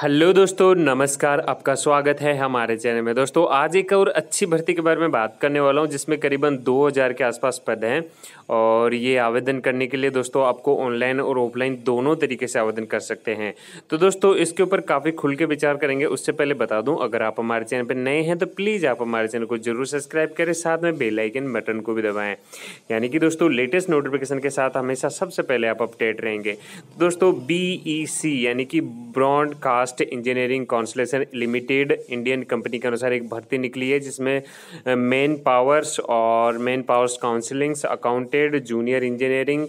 hello दोस्तों नमस्कार आपका स्वागत है हमारे चैनल में दोस्तों आज एक और अच्छी भर्ती के बारे में बात करने वाला हूं जिसमें करीबन 2000 के आसपास पद हैं और ये आवेदन करने के लिए दोस्तों आपको ऑनलाइन और ऑफलाइन दोनों तरीके से आवेदन कर सकते हैं तो दोस्तों इसके ऊपर काफ़ी खुल के विचार करेंगे उससे पहले बता दूँ अगर आप हमारे चैनल पर नए हैं तो प्लीज़ आप हमारे चैनल को जरूर सब्सक्राइब करें साथ में बेलाइकन बटन को भी दबाएँ यानी कि दोस्तों लेटेस्ट नोटिफिकेशन के साथ हमेशा सबसे पहले आप अपडेट रहेंगे दोस्तों बी e यानी कि broadcast engineering consultants limited Indian company के अनुसार एक भर्ती निकली है जिसमें मेन पावर्स और manpowers counsellings accounted junior engineering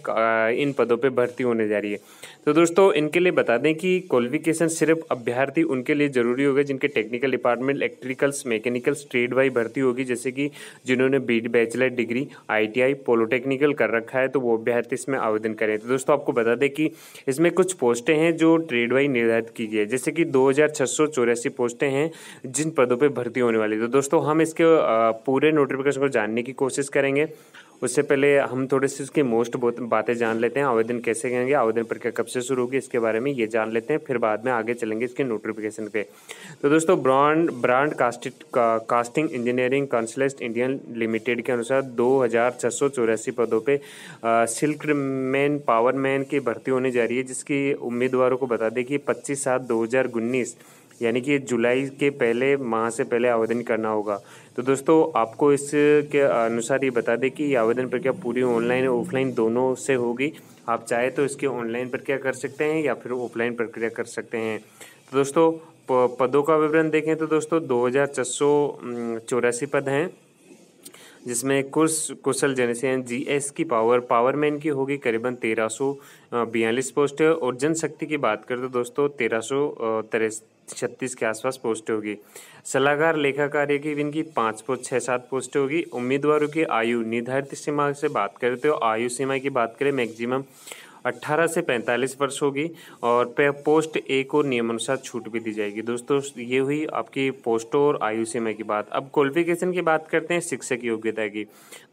इन पदों पे भर्ती होने जा रही है तो दोस्तों इनके लिए बता दें कि क्वालिफिकेशन सिर्फ अभ्यर्थी उनके लिए ज़रूरी होगा जिनके technical department electricals mechanicals trade वाई भर्ती होगी जैसे कि जिन्होंने B bachelor degree ITI polytechnical कर रखा है तो वो अभ्यर्थी इसमें आवेदन करें तो दोस्तों आपको बता दें कि इसमें कुछ पोस्टें हैं जो ट्रेड वाई निर्धारित की गई है जैसे जैसे कि दो पोस्टें हैं जिन पदों पर भर्ती होने वाली तो दोस्तों हम इसके पूरे नोटिफिकेशन को जानने की कोशिश करेंगे उससे पहले हम थोड़े से उसकी मोस्ट बातें जान लेते हैं आवेदन कैसे करेंगे आवेदन प्रक्रिया कब से शुरू होगी इसके बारे में ये जान लेते हैं फिर बाद में आगे चलेंगे इसके नोटिफिकेशन पे तो दोस्तों ब्रांड ब्रांड कास्टिट का, casting engineering consultants Indian limited के अनुसार दो पदों पर सिल्क मैन पावर मैन की भर्ती होने जा रही है जिसकी उम्मीदवारों को बता दें कि पच्चीस सात दो यानी कि जुलाई के पहले माह से पहले आवेदन करना होगा तो दोस्तों आपको इसके अनुसार ये बता दें कि ये आवेदन प्रक्रिया पूरी ऑनलाइन और ऑफलाइन दोनों से होगी आप चाहे तो इसके ऑनलाइन प्रक्रिया कर सकते हैं या फिर ऑफलाइन प्रक्रिया कर सकते हैं तो दोस्तों पदों का विवरण देखें तो दोस्तों दो पद हैं जिसमें कुश कुशल जनसेन जी एस की पावर पावरमैन की होगी करीबन तेरह सौ बयालीस पोस्ट और जनशक्ति की बात करें तो दोस्तों तेरह सौ छत्तीस के आसपास पोस्ट होगी सलाहकार लेखा कार्य की इनकी पाँच पोस्ट छः सात पोस्ट होगी उम्मीदवारों की आयु निर्धारित सीमा से बात करें तो आयु सीमा की बात करें मैक्सिमम 18 से 45 वर्ष होगी और पोस्ट ए को नियमानुसार छूट भी दी जाएगी दोस्तों ये हुई आपकी पोस्टों और आयु सीमा की बात अब क्वालिफिकेशन की बात करते हैं शिक्षक योग्यता की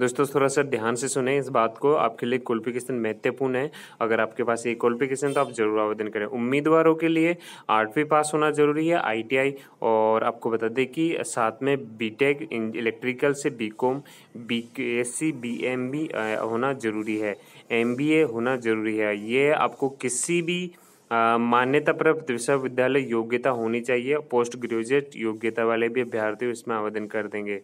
दोस्तों थोड़ा सा ध्यान से सुने इस बात को आपके लिए क्वालिफिकेशन महत्वपूर्ण है अगर आपके पास ये क्वालिफिकेशन तो आप जरूर आवेदन करें उम्मीदवारों के लिए आठवीं पास होना जरूरी है आई और आपको बता दें कि साथ में बीटेक इलेक्ट्रिकल से बीकॉम बीएससी बीएमबी होना जरूरी है एमबीए होना जरूरी है है ये आपको किसी भी मान्यता प्राप्त विश्वविद्यालय योग्यता होनी चाहिए पोस्ट ग्रेजुएट योग्यता वाले भी अभ्यर्थी इसमें आवेदन कर देंगे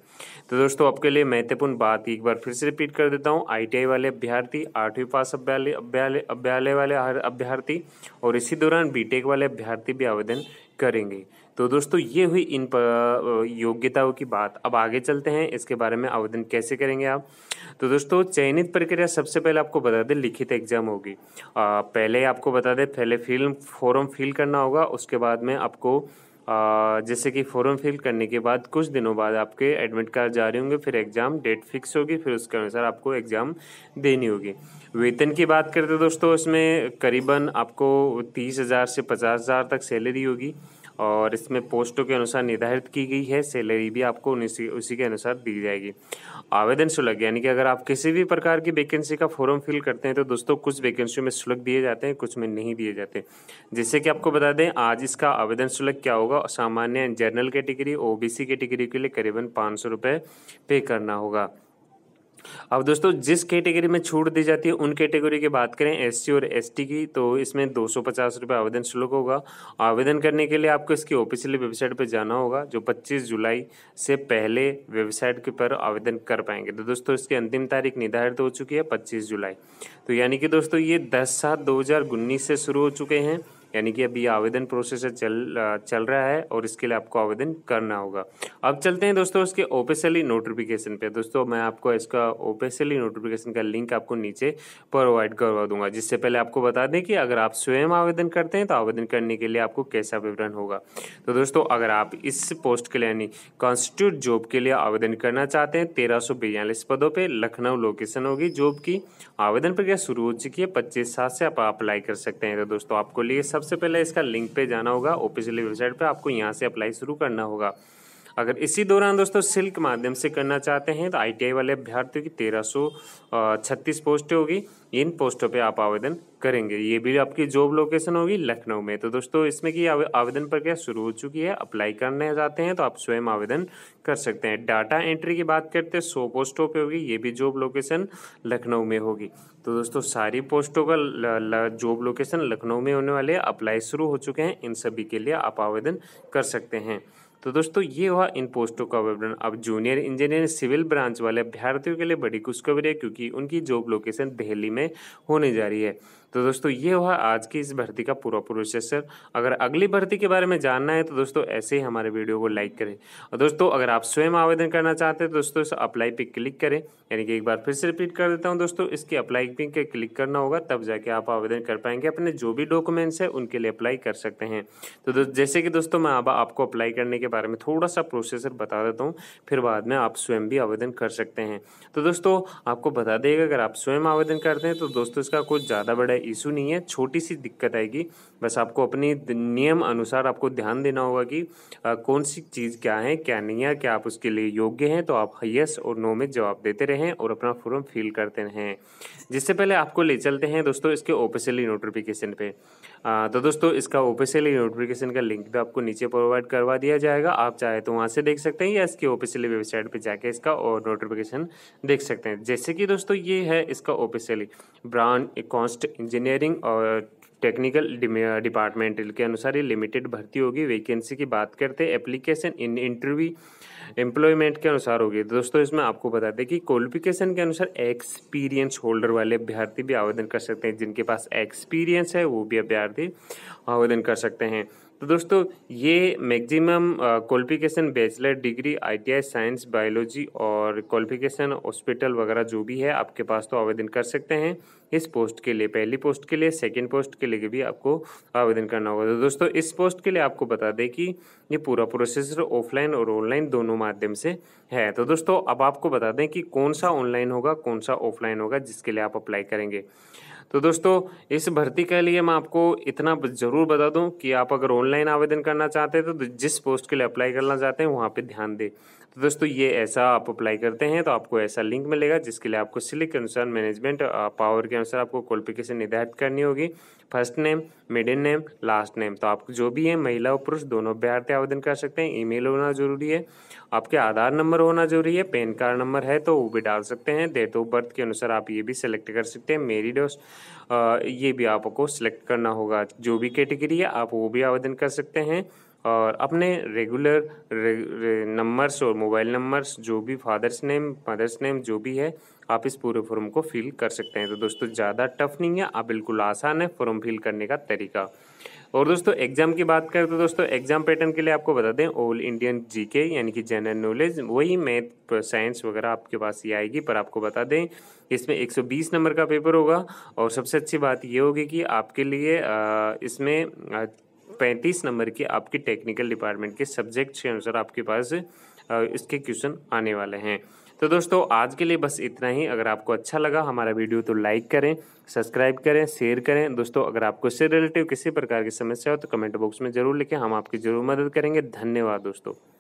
तो दोस्तों आपके लिए महत्वपूर्ण बात एक बार फिर से रिपीट कर देता हूँ आईटीआई वाले अभ्यर्थी आठवीं पास अभ्यालय अभ्यालय अभ्यालय वाले अभ्यर्थी और इसी दौरान बीटेक वाले अभ्यर्थी भी आवेदन करेंगे तो दोस्तों ये हुई इन योग्यताओं की बात अब आगे चलते हैं इसके बारे में आवेदन कैसे करेंगे आप तो दोस्तों चयनित प्रक्रिया सबसे पहले आपको बता दें लिखित एग्जाम होगी पहले आपको बता दें पहले फिल्म फॉर्म फिल करना होगा उसके बाद में आपको आ, जैसे कि फॉर्म फिल करने के बाद कुछ दिनों बाद आपके एडमिट कार्ड जारी होंगे फिर एग्ज़ाम डेट फिक्स होगी फिर उसके अनुसार आपको एग्ज़ाम देनी होगी वेतन की बात करते दोस्तों इसमें करीबन आपको तीस हज़ार से पचास हज़ार तक सैलरी होगी और इसमें पोस्टों के अनुसार निर्धारित की गई है सैलरी भी आपको उसी उसी के अनुसार दी जाएगी आवेदन शुल्क यानी कि अगर आप किसी भी प्रकार की वैकेंसी का फॉर्म फिल करते हैं तो दोस्तों कुछ वैकेंसियों में शुल्क दिए जाते हैं कुछ में नहीं दिए जाते जैसे कि आपको बता दें आज इसका आवेदन शुल्क क्या होगा सामान्य जनरल कैटेगरी ओबीसी कैटेगरी के लिए करीबन पाँच सौ रुपये पे करना होगा अब दोस्तों जिस कैटेगरी में छूट दी जाती है उन कैटेगरी की बात करें एससी और एसटी की तो इसमें दो सौ पचास रुपये आवेदन शुल्क होगा आवेदन करने के लिए आपको इसकी ऑफिशियल वेबसाइट पर जाना होगा जो पच्चीस जुलाई से पहले वेबसाइट के पर आवेदन कर पाएंगे तो दोस्तों इसकी अंतिम तारीख निर्धारित हो चुकी है पच्चीस जुलाई तो यानी कि दोस्तों ये दस सात दो से शुरू हो चुके हैं यानी कि अभी आवेदन प्रोसेसर चल चल रहा है और इसके लिए आपको आवेदन करना होगा अब चलते हैं दोस्तों उसके ओपेसली नोटिफिकेशन पे दोस्तों मैं आपको इसका ओपेसली नोटिफिकेशन का लिंक आपको नीचे प्रोवाइड करवा दूंगा जिससे पहले आपको बता दें कि अगर आप स्वयं आवेदन करते हैं तो आवेदन करने के लिए आपको कैसा विवरण होगा तो दोस्तों अगर आप इस पोस्ट के लिए यानी कॉन्स्टिट्यूट जॉब के लिए आवेदन करना चाहते हैं तेरह पदों पर लखनऊ लोकेशन होगी जॉब की आवेदन प्रक्रिया शुरू हो चुकी है पच्चीस सात से आप अप्लाई कर सकते हैं तो दोस्तों आपको लिए सब सबसे पहले इसका लिंक पे जाना होगा ऑफिशियली वेबसाइट पे आपको यहाँ से अप्लाई शुरू करना होगा अगर इसी दौरान दोस्तों सिल्क माध्यम से करना चाहते हैं तो आईटीआई वाले अभ्यर्थियों की तेरह सौ छत्तीस पोस्टें होगी इन पोस्टों पे आप आवेदन करेंगे ये भी आपकी जॉब लोकेशन होगी लखनऊ में तो दोस्तों इसमें की आवेदन प्रक्रिया शुरू हो चुकी है अप्लाई करने जाते हैं तो आप स्वयं आवेदन कर सकते हैं डाटा एंट्री की बात करते हैं सौ पोस्टों पे होगी ये भी जॉब लोकेशन लखनऊ में होगी तो दोस्तों सारी पोस्टों का जॉब लोकेशन लखनऊ में होने वाले अप्लाई शुरू हो चुके हैं इन सभी के लिए आप आवेदन कर सकते हैं तो दोस्तों ये हुआ इन पोस्टों का विवरण अब जूनियर इंजीनियर सिविल ब्रांच वाले अभ्यर्थियों के लिए बड़ी खुशखबरी है क्योंकि उनकी जॉब लोकेशन दिल्ली में होने जा रही है तो दोस्तों ये हुआ आज की इस भर्ती का पूरा प्रोसेसर अगर अगली भर्ती के बारे में जानना है तो दोस्तों ऐसे ही हमारे वीडियो को लाइक करें और दोस्तों अगर आप स्वयं आवेदन करना चाहते हैं तो दोस्तों इस अप्लाई पे क्लिक करें यानी कि एक बार फिर से रिपीट कर देता हूँ दोस्तों इसकी अप्लाई पर क्लिक करना होगा तब जाके आप आवेदन कर पाएंगे अपने जो भी डॉक्यूमेंट्स हैं उनके लिए अप्लाई कर सकते हैं तो जैसे कि दोस्तों मैं अब आपको अप्लाई करने के बारे में थोड़ा सा प्रोसेसर बता देता हूँ फिर बाद में आप स्वयं भी आवेदन कर सकते हैं तो दोस्तों आपको बता देगा अगर आप स्वयं आवेदन करते हैं तो दोस्तों इसका कुछ ज़्यादा बड़ा ज़्यादा इशू नहीं है छोटी सी दिक्कत आएगी बस आपको अपनी नियम अनुसार आपको ध्यान देना होगा कि आ, कौन सी चीज़ क्या है क्या नहीं है क्या आप उसके लिए योग्य हैं तो आप यस और नो में जवाब देते रहें और अपना फॉर्म फिल करते रहें जिससे पहले आपको ले चलते हैं दोस्तों इसके ऑफिशियली नोटिफिकेशन पर तो दोस्तों इसका ऑफिशियली नोटिफिकेशन का लिंक भी तो आपको नीचे प्रोवाइड करवा दिया जाएगा आप चाहे तो वहाँ से देख सकते हैं या इसके ऑफिशियली वेबसाइट पर जाके इसका और नोटिफिकेशन देख सकते हैं जैसे कि दोस्तों ये है इसका ऑफिशियली ब्रांड कॉन्स्ट इंजीनियरिंग और टेक्निकल डिपार्टमेंट के अनुसार ये लिमिटेड भर्ती होगी वैकेंसी की बात करते हैं एप्लीकेशन इन इंटरव्यू एम्प्लॉयमेंट के अनुसार होगी तो दोस्तों इसमें आपको बता दें कि क्वालिफिकेशन के अनुसार एक्सपीरियंस होल्डर वाले अभ्यर्थी भी आवेदन कर सकते हैं जिनके पास एक्सपीरियंस है वो भी अभ्यर्थी आवेदन कर सकते हैं तो दोस्तों ये maximum qualification bachelor degree ITI science biology और क्वालिफिकेशन हॉस्पिटल वगैरह जो भी है आपके पास तो आवेदन कर सकते हैं इस पोस्ट के लिए पहली पोस्ट के लिए सेकंड पोस्ट के लिए भी आपको आवेदन करना होगा तो दोस्तों इस पोस्ट के लिए आपको बता दें कि ये पूरा प्रोसेसर ऑफलाइन और ऑनलाइन दोनों माध्यम से है तो दोस्तों अब आपको बता दें कि कौन सा ऑनलाइन होगा कौन सा ऑफलाइन होगा जिसके लिए आप अप्लाई करेंगे तो दोस्तों इस भर्ती के लिए मैं आपको इतना ज़रूर बता दूं कि आप अगर ऑनलाइन आवेदन करना चाहते हैं तो जिस पोस्ट के लिए अप्लाई करना चाहते हैं वहाँ पे ध्यान दें तो दोस्तों ये ऐसा आप अप्लाई करते हैं तो आपको ऐसा लिंक मिलेगा जिसके लिए आपको सिलिक के अनुसार मैनेजमेंट पावर के अनुसार आपको क्वालिफिकेशन निर्धारित करनी होगी first name middle name last name तो आप जो भी है महिला और पुरुष दोनों अभ्यर्थी आवेदन कर सकते हैं ईमेल होना जरूरी है आपके आधार नंबर होना जरूरी है पैन कार्ड नंबर है तो वो भी डाल सकते हैं डेट ऑफ बर्थ के अनुसार आप ये भी सिलेक्ट कर सकते हैं मेरी डोस्ट ये भी आपको सिलेक्ट करना होगा जो भी कैटेगरी है आप वो भी आवेदन कर सकते हैं और अपने रेगुलर रे, नंबर्स और मोबाइल नंबर्स जो भी फादर्स नेम मदर्स नेम जो भी है आप इस पूरे फॉर्म को फिल कर सकते हैं तो दोस्तों ज़्यादा टफ नहीं है आप बिल्कुल आसान है फॉर्म फिल करने का तरीका और दोस्तों एग्जाम की बात करें तो दोस्तों एग्जाम पैटर्न के लिए आपको बता दें ऑल इंडियन जीके यानी कि जनरल नॉलेज वही मैथ साइंस वगैरह आपके पास ही आएगी पर आपको बता दें इसमें 120 नंबर का पेपर होगा और सबसे अच्छी बात ये होगी कि आपके लिए इसमें 135 नंबर के आपके टेक्निकल डिपार्टमेंट के सब्जेक्ट के अनुसार आपके पास इसके क्वेश्चन आने वाले हैं तो दोस्तों आज के लिए बस इतना ही अगर आपको अच्छा लगा हमारा वीडियो तो लाइक करें सब्सक्राइब करें शेयर करें दोस्तों अगर आपको इससे रिलेटिव किसी प्रकार की समस्या हो तो कमेंट बॉक्स में जरूर लिखें हम आपकी जरूर मदद करेंगे धन्यवाद दोस्तों